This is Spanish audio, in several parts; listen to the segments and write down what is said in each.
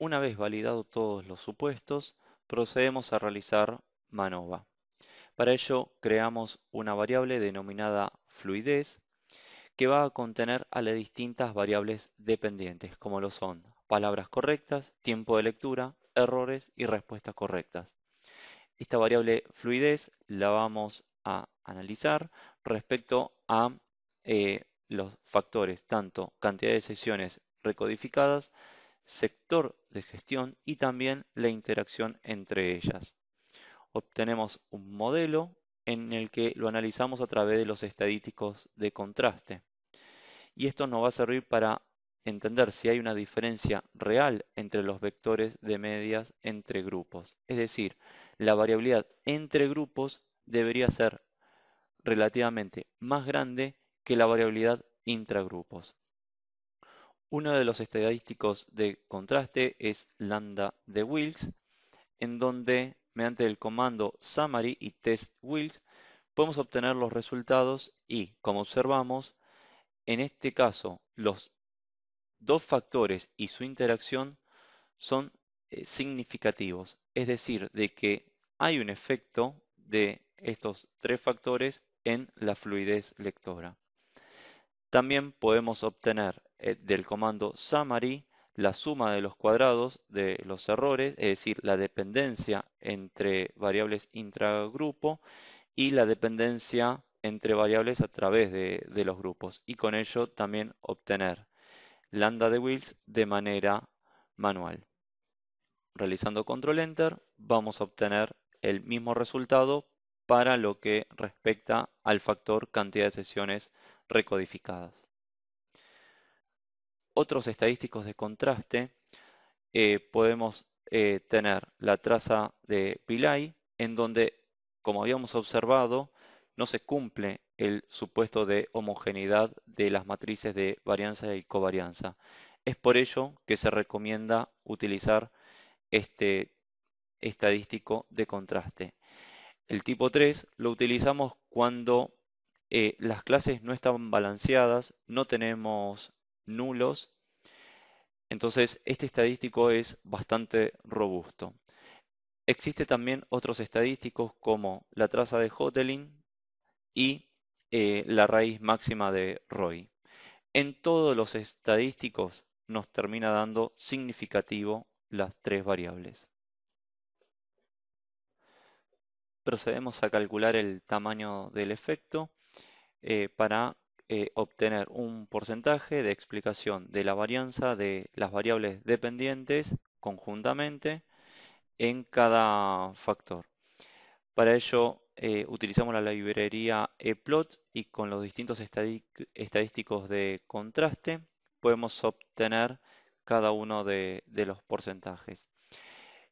Una vez validados todos los supuestos, procedemos a realizar MANOVA. Para ello creamos una variable denominada fluidez que va a contener a las distintas variables dependientes, como lo son palabras correctas, tiempo de lectura, errores y respuestas correctas. Esta variable fluidez la vamos a analizar respecto a eh, los factores, tanto cantidad de sesiones recodificadas, sector de gestión y también la interacción entre ellas. Obtenemos un modelo en el que lo analizamos a través de los estadísticos de contraste. Y esto nos va a servir para entender si hay una diferencia real entre los vectores de medias entre grupos. Es decir, la variabilidad entre grupos debería ser relativamente más grande que la variabilidad intragrupos. Uno de los estadísticos de contraste es lambda de Wilks, en donde mediante el comando summary y test Wilks podemos obtener los resultados y, como observamos, en este caso los dos factores y su interacción son eh, significativos, es decir, de que hay un efecto de estos tres factores en la fluidez lectora. También podemos obtener eh, del comando summary la suma de los cuadrados de los errores, es decir, la dependencia entre variables intragrupo y la dependencia entre variables a través de, de los grupos. Y con ello también obtener lambda de Wills de manera manual. Realizando control enter vamos a obtener el mismo resultado para lo que respecta al factor cantidad de sesiones recodificadas otros estadísticos de contraste, eh, podemos eh, tener la traza de Pillay, en donde, como habíamos observado, no se cumple el supuesto de homogeneidad de las matrices de varianza y covarianza. Es por ello que se recomienda utilizar este estadístico de contraste. El tipo 3 lo utilizamos cuando eh, las clases no están balanceadas, no tenemos nulos. Entonces, este estadístico es bastante robusto. Existe también otros estadísticos como la traza de Hotelling y eh, la raíz máxima de Roy En todos los estadísticos nos termina dando significativo las tres variables. Procedemos a calcular el tamaño del efecto eh, para eh, obtener un porcentaje de explicación de la varianza de las variables dependientes conjuntamente en cada factor. Para ello eh, utilizamos la librería eplot y con los distintos estadísticos de contraste podemos obtener cada uno de, de los porcentajes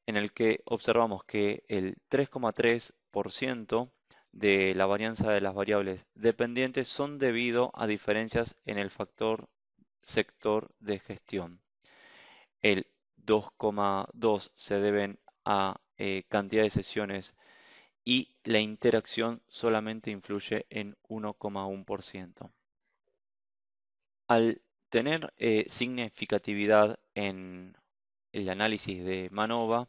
en el que observamos que el 3,3% de la varianza de las variables dependientes son debido a diferencias en el factor sector de gestión. El 2,2 se deben a eh, cantidad de sesiones y la interacción solamente influye en 1,1%. Al tener eh, significatividad en el análisis de MANOVA,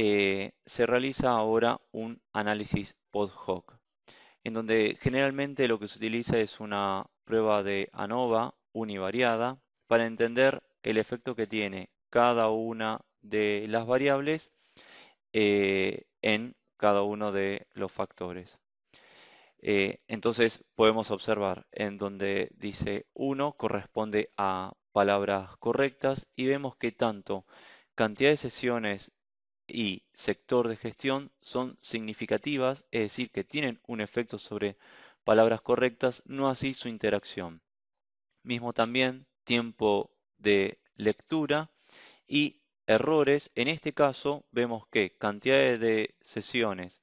eh, se realiza ahora un análisis post hoc, en donde generalmente lo que se utiliza es una prueba de ANOVA univariada para entender el efecto que tiene cada una de las variables eh, en cada uno de los factores. Eh, entonces podemos observar en donde dice 1 corresponde a palabras correctas y vemos que tanto cantidad de sesiones y sector de gestión son significativas, es decir, que tienen un efecto sobre palabras correctas, no así su interacción. Mismo también tiempo de lectura y errores. En este caso vemos que cantidades de sesiones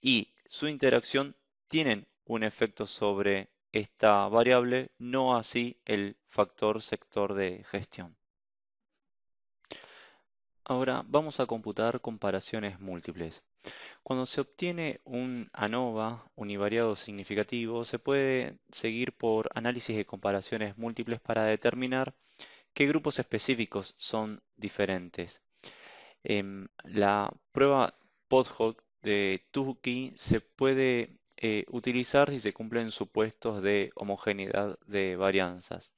y su interacción tienen un efecto sobre esta variable, no así el factor sector de gestión. Ahora vamos a computar comparaciones múltiples. Cuando se obtiene un ANOVA univariado significativo, se puede seguir por análisis de comparaciones múltiples para determinar qué grupos específicos son diferentes. Em, la prueba PodHoc de Tukey se puede eh, utilizar si se cumplen supuestos de homogeneidad de varianzas.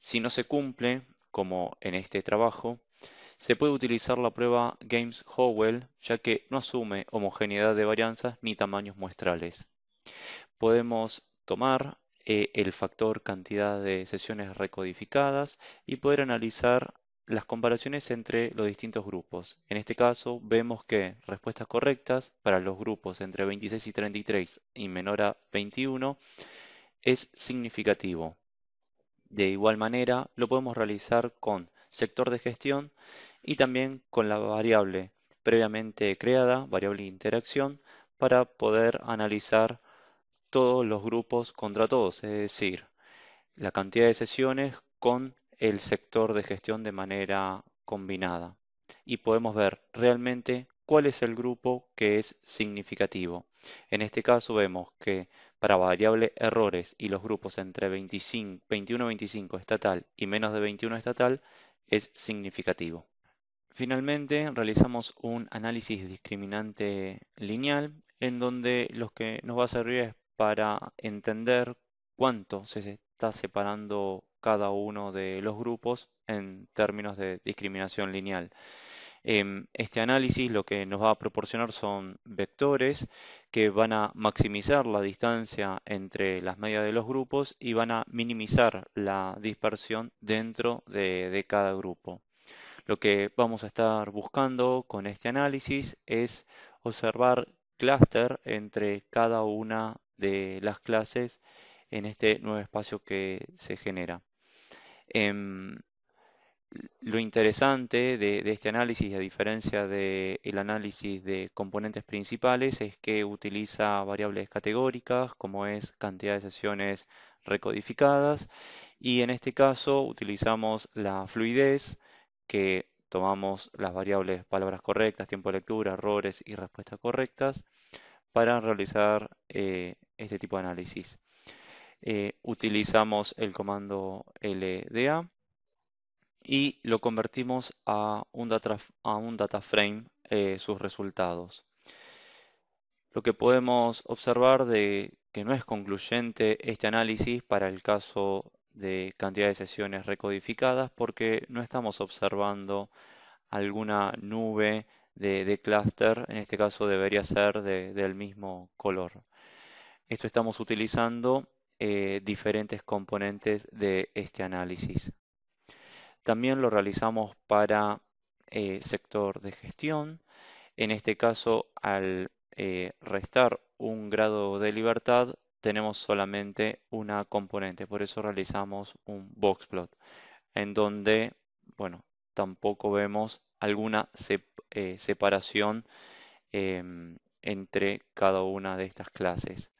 Si no se cumple, como en este trabajo, se puede utilizar la prueba Games-Howell ya que no asume homogeneidad de varianzas ni tamaños muestrales. Podemos tomar eh, el factor cantidad de sesiones recodificadas y poder analizar las comparaciones entre los distintos grupos. En este caso vemos que respuestas correctas para los grupos entre 26 y 33 y menor a 21 es significativo. De igual manera lo podemos realizar con sector de gestión y también con la variable previamente creada, variable interacción, para poder analizar todos los grupos contra todos, es decir, la cantidad de sesiones con el sector de gestión de manera combinada. Y podemos ver realmente cuál es el grupo que es significativo. En este caso vemos que para variable errores y los grupos entre 25, 21 25 estatal y menos de 21 estatal es significativo. Finalmente, realizamos un análisis discriminante lineal en donde lo que nos va a servir es para entender cuánto se está separando cada uno de los grupos en términos de discriminación lineal. Em, este análisis lo que nos va a proporcionar son vectores que van a maximizar la distancia entre las medias de los grupos y van a minimizar la dispersión dentro de, de cada grupo. Lo que vamos a estar buscando con este análisis es observar clúster entre cada una de las clases en este nuevo espacio que se genera. Em, lo interesante de, este análisis, a diferencia del análisis de componentes principales, es que utiliza variables categóricas, como es cantidad de sesiones recodificadas, y en este caso utilizamos la fluidez, que tomamos las variables palabras correctas, tiempo de lectura, errores y respuestas correctas para realizar eh, este tipo de análisis. Eh, utilizamos el comando LDA y lo convertimos a un data, a un frame eh, sus resultados. Lo que podemos observar de que no es concluyente este análisis para el caso de cantidad de sesiones recodificadas porque no estamos observando alguna nube de, clúster, en este caso debería ser del mismo color. Esto estamos utilizando eh, diferentes componentes de este análisis. También lo realizamos para eh, sector de gestión. En este caso, al eh, restar un grado de libertad, tenemos solamente una componente, por eso realizamos un boxplot, en donde, bueno, tampoco vemos alguna eh, separación em, entre cada una de estas clases.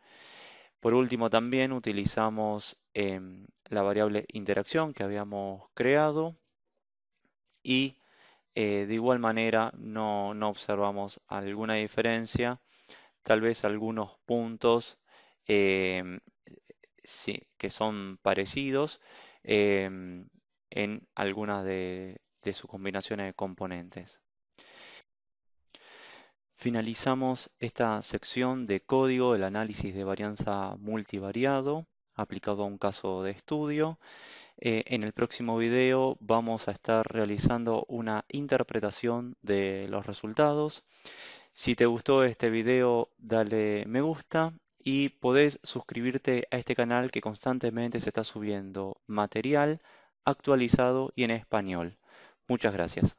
Por último, también utilizamos em, la variable interacción que habíamos creado y eh, de igual manera no, observamos alguna diferencia, tal vez algunos puntos Em, que son parecidos em, en algunas de, sus combinaciones de componentes. Finalizamos esta sección de código, del análisis de varianza multivariado aplicado a un caso de estudio. Eh, en el próximo video vamos a estar realizando una interpretación de los resultados. Si te gustó este video, dale me gusta y podés suscribirte a este canal que constantemente se está subiendo material actualizado y en español. Muchas gracias.